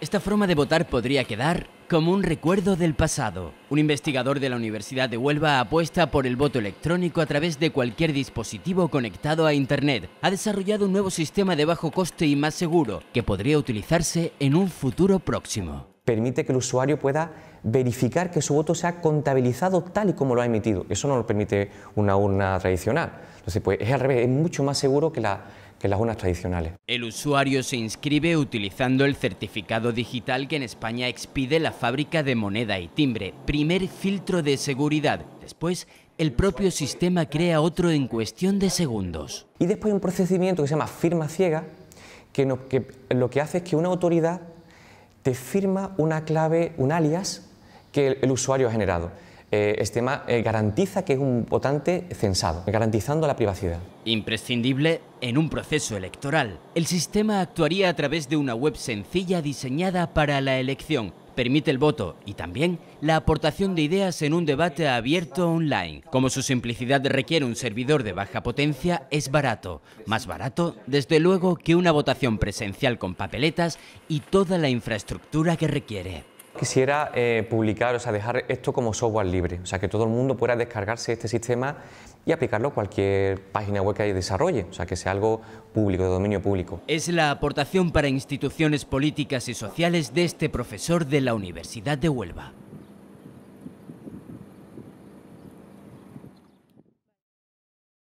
Esta forma de votar podría quedar como un recuerdo del pasado. Un investigador de la Universidad de Huelva apuesta por el voto electrónico a través de cualquier dispositivo conectado a Internet. Ha desarrollado un nuevo sistema de bajo coste y más seguro que podría utilizarse en un futuro próximo permite que el usuario pueda verificar que su voto sea ha contabilizado tal y como lo ha emitido. Eso no lo permite una urna tradicional. Pues, es al revés, es mucho más seguro que, las urnas tradicionales. El usuario se inscribe utilizando el certificado digital que en España expide la fábrica de moneda y timbre, primer filtro de seguridad. Después, el propio sistema crea otro en cuestión de segundos. Y después hay un procedimiento que se llama firma ciega, que lo que hace es que una autoridad te firma una clave, un alias que el, usuario ha generado. Eh, este eh, garantiza que es un votante censado, garantizando la privacidad. Imprescindible en un proceso electoral. El sistema actuaría a través de una web sencilla diseñada para la elección, permite el voto y también la aportación de ideas en un debate abierto online. Como su simplicidad requiere un servidor de baja potencia, es barato, más barato desde luego que una votación presencial con papeletas y toda la infraestructura que requiere quisiera eh, publicar, o sea, dejar esto como software libre, o sea, que todo el mundo pueda descargarse este sistema y aplicarlo a cualquier página web que desarrolle, o sea, que sea algo público, de dominio público. Es la aportación para instituciones políticas y sociales de este profesor de la Universidad de Huelva.